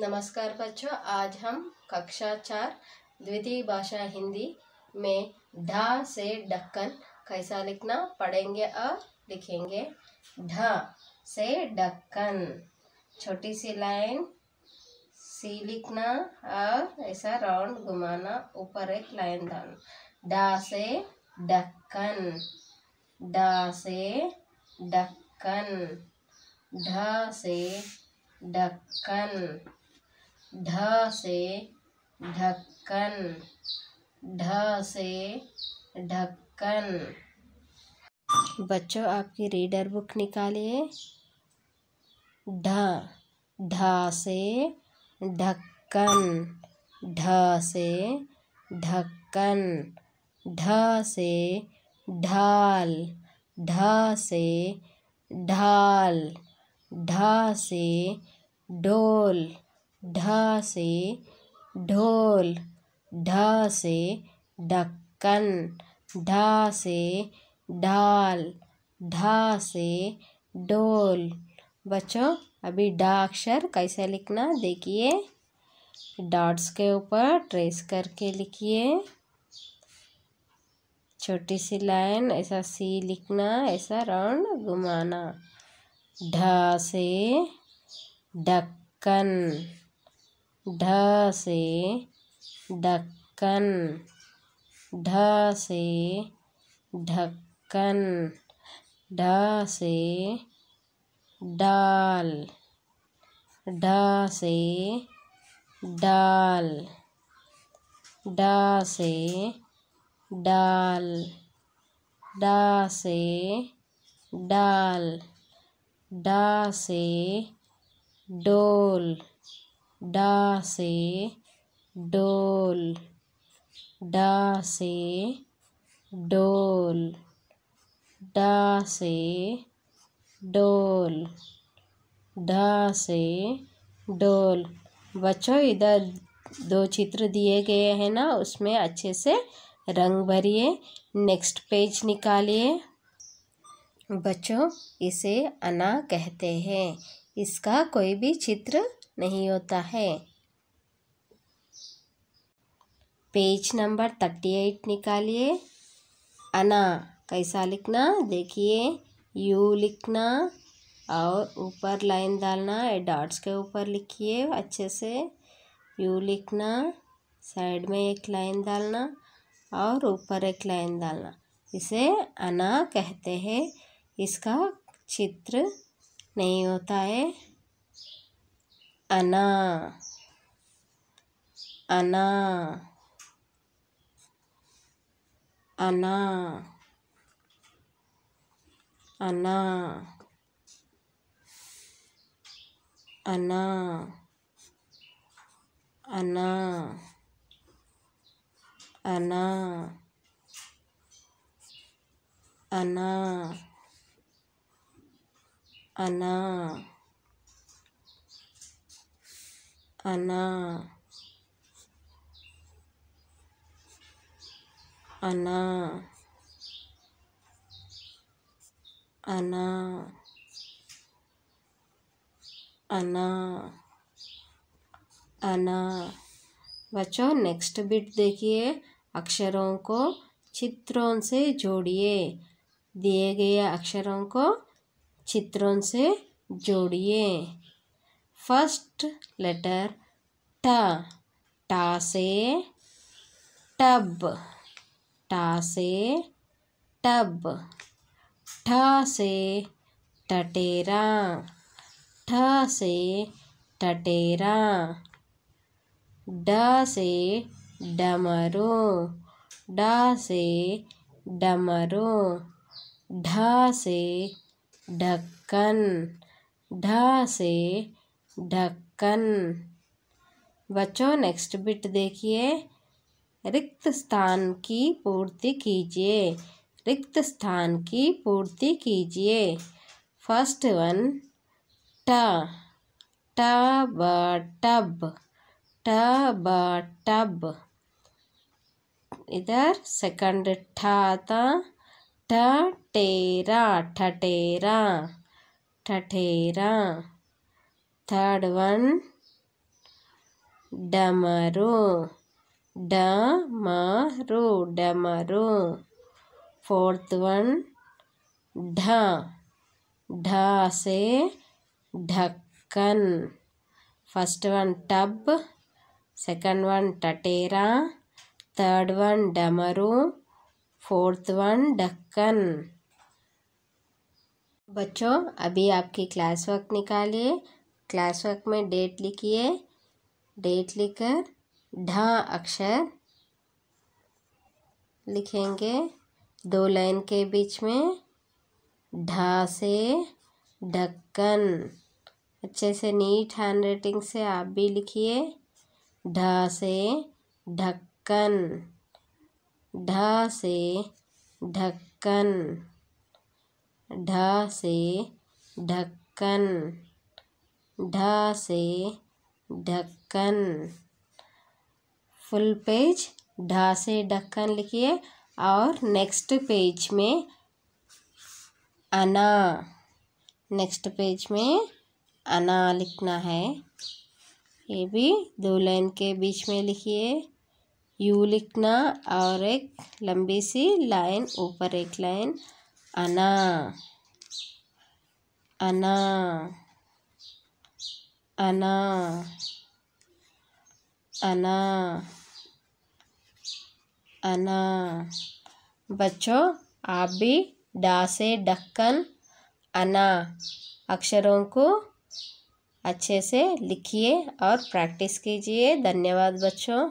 नमस्कार बच्चों आज हम कक्षा चार द्वितीय भाषा हिंदी में ढा से ढक्कन कैसा लिखना पढ़ेंगे और लिखेंगे ढा से ढक्कन छोटी सी लाइन सी लिखना और ऐसा राउंड घुमाना ऊपर एक लाइन डालना डा से ढक्कन डा से ढक्कन ढा से ढक्कन ढ से ढक्कन ढ से ढक्कन बच्चों आपकी रीडर बुक निकालिए ढ ढ से ढक्कन ढ से ढक्कन ढ से ढाल ढ से ढाल ढ से ढोल ढ से ढोल ढ से ढक्कन ढ से ढाल ढा से डोल बच्चों अभी डा अक्षर कैसे लिखना देखिए डॉट्स के ऊपर ट्रेस करके लिखिए छोटी सी लाइन ऐसा सी लिखना ऐसा राउंड घुमाना ढा से ढक्कन ढ से ढक्कन ढ से ढक्कन ढ से डाल ढ से डाल ड से डाल ड से डाल ड से डोल डा से डोल डा से डोल डा से डोल डा से डोल बच्चों इधर दो चित्र दिए गए हैं ना उसमें अच्छे से रंग भरिए नेक्स्ट पेज निकालिए बच्चों इसे अना कहते हैं इसका कोई भी चित्र नहीं होता है पेज नंबर थर्टी एट निकालिए अना कैसा लिखना देखिए यू लिखना और ऊपर लाइन डालना डॉट्स के ऊपर लिखिए अच्छे से यू लिखना साइड में एक लाइन डालना और ऊपर एक लाइन डालना इसे अना कहते हैं इसका चित्र नहीं होता है Anna. Anna. Anna. Anna. Anna. Anna. Anna. Anna. अना अना अना अना अना बच्चों नेक्स्ट बिट देखिए अक्षरों को चित्रों से जोड़िए दिए गए अक्षरों को चित्रों से जोड़िए फर्स्ट लेटर ट टा से टब टा से टब ठ से टटेरा ठ से टटेरा ड से डमरो ड से डमरो ढ से ढक्कन ढ से ढक्कन बच्चों नेक्स्ट बिट देखिए रिक्त स्थान की पूर्ति कीजिए रिक्त स्थान की पूर्ति कीजिए फर्स्ट वन ट ट ब टब ट ब टब इधर सेकंड ठा था टेरा ठटेरा ठठेरा थर्ड वन डमरु damaru damaru फोर्थ वन ढा ढा से ढक्कन first one tub second one टटेरा थर्ड वन डमरू फोर्थ वन ढक्कन बच्चों अभी आपकी क्लास वर्क निकालिए क्लास वर्क में डेट लिखिए डेट लिखकर ढा अक्षर लिखेंगे दो लाइन के बीच में ढा से ढक्कन अच्छे से नीट हैंड राइटिंग से आप भी लिखिए ढा से ढक्कन ढा से ढक्कन ढा से ढक्कन ढ से ढक्कन फुल पेज ढ से ढक्कन लिखिए और नेक्स्ट पेज में अना नेक्स्ट पेज में अना लिखना है ये भी दो लाइन के बीच में लिखिए यू लिखना और एक लंबी सी लाइन ऊपर एक लाइन अना अना अना अना अना बच्चों आप भी डासे ढक्कन अना अक्षरों को अच्छे से लिखिए और प्रैक्टिस कीजिए धन्यवाद बच्चों